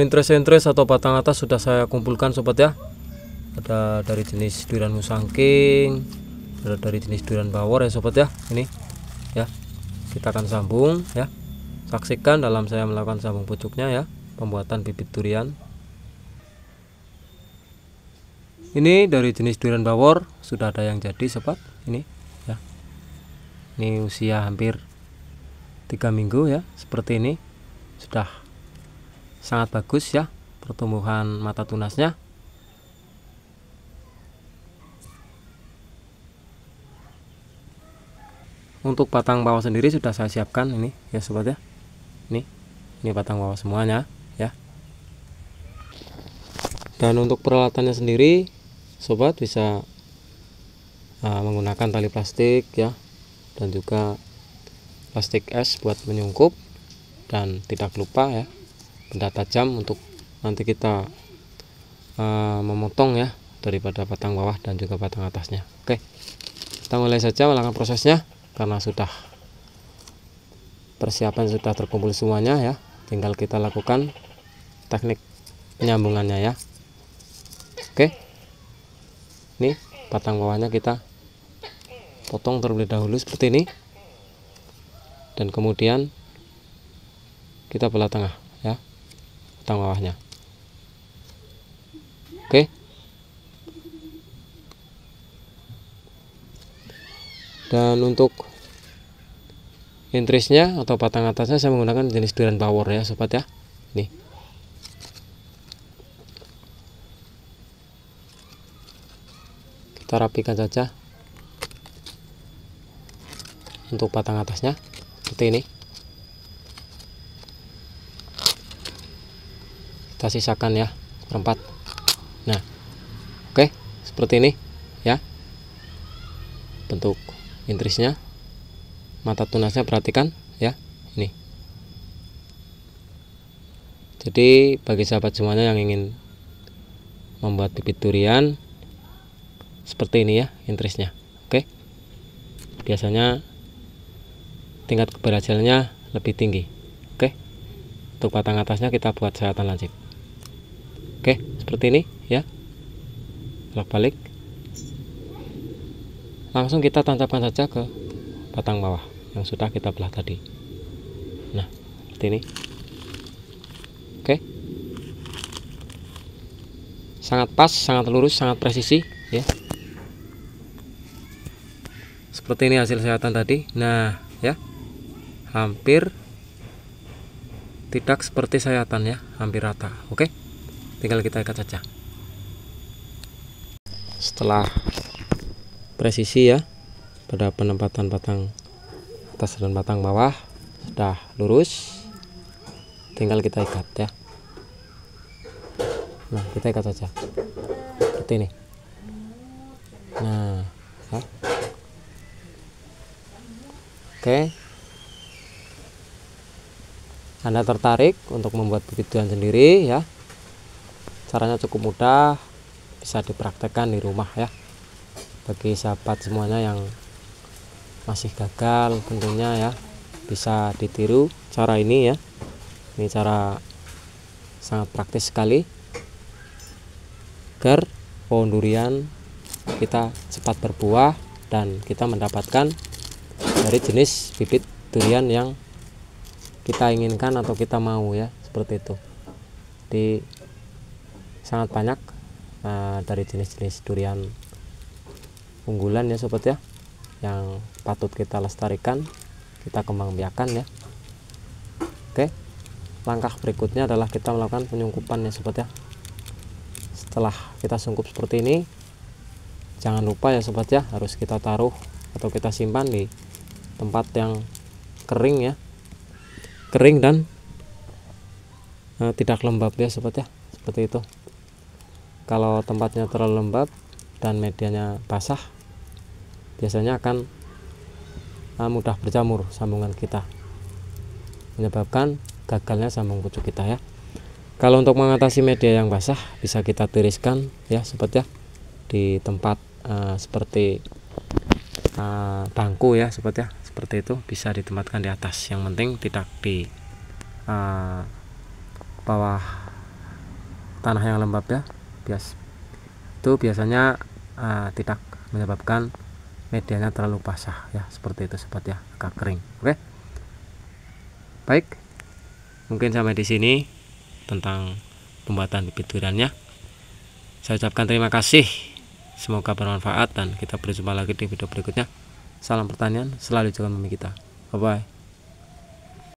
interest-interest atau batang atas sudah saya kumpulkan sobat ya ada dari jenis durian musangking ada dari jenis durian bawor ya sobat ya ini ya kita akan sambung ya saksikan dalam saya melakukan sambung pucuknya ya pembuatan bibit durian ini dari jenis durian bawor sudah ada yang jadi sobat ini ya ini usia hampir tiga minggu ya seperti ini sudah sangat bagus ya pertumbuhan mata tunasnya untuk batang bawah sendiri sudah saya siapkan ini ya sobat ya ini ini batang bawah semuanya ya dan untuk peralatannya sendiri sobat bisa uh, menggunakan tali plastik ya dan juga plastik es buat menyungkup dan tidak lupa ya benda tajam untuk nanti kita uh, memotong ya daripada batang bawah dan juga batang atasnya oke kita mulai saja melakukan prosesnya karena sudah persiapan sudah terkumpul semuanya ya tinggal kita lakukan teknik penyambungannya ya oke ini batang bawahnya kita potong terlebih dahulu seperti ini dan kemudian kita belah tengah tang bawahnya oke dan untuk entrisnya atau batang atasnya saya menggunakan jenis duran power ya sobat ya nih kita rapikan saja untuk batang atasnya seperti ini kita sisakan ya perempat nah oke seperti ini ya bentuk intrisnya mata tunasnya perhatikan ya ini jadi bagi sahabat semuanya yang ingin membuat bibit durian seperti ini ya intrisnya oke biasanya tingkat keberhasilannya lebih tinggi oke untuk batang atasnya kita buat sehatan lancip seperti ini ya bolak balik langsung kita tancapkan saja ke batang bawah yang sudah kita belah tadi nah seperti ini oke sangat pas sangat lurus sangat presisi ya seperti ini hasil sayatan tadi nah ya hampir tidak seperti sayatan ya hampir rata oke okay? tinggal kita ikat saja setelah presisi ya pada penempatan batang atas dan batang bawah sudah lurus tinggal kita ikat ya nah kita ikat saja seperti ini nah ya. oke anda tertarik untuk membuat bibit sendiri ya caranya cukup mudah bisa dipraktekkan di rumah ya bagi sahabat semuanya yang masih gagal tentunya ya bisa ditiru cara ini ya ini cara sangat praktis sekali agar pohon durian kita cepat berbuah dan kita mendapatkan dari jenis bibit durian yang kita inginkan atau kita mau ya seperti itu di sangat banyak uh, dari jenis-jenis durian unggulan ya sobat ya yang patut kita lestarikan kita kembang biakan ya oke langkah berikutnya adalah kita melakukan penyungkupan ya sobat ya setelah kita sungkup seperti ini jangan lupa ya sobat ya harus kita taruh atau kita simpan di tempat yang kering ya kering dan uh, tidak lembab ya sobat ya seperti itu kalau tempatnya terlalu lembab dan medianya basah biasanya akan ah, mudah berjamur sambungan kita menyebabkan gagalnya sambung pucuk kita ya kalau untuk mengatasi media yang basah bisa kita tiriskan ya seperti ya di tempat uh, seperti uh, bangku ya seperti ya seperti itu bisa ditempatkan di atas yang penting tidak di uh, bawah tanah yang lembab ya bias itu biasanya uh, tidak menyebabkan medianya terlalu basah ya seperti itu sobat ya agak kering oke baik mungkin sampai di sini tentang pembuatan bibit duriannya saya ucapkan terima kasih semoga bermanfaat dan kita berjumpa lagi di video berikutnya salam pertanian selalu jaga bumi kita bye bye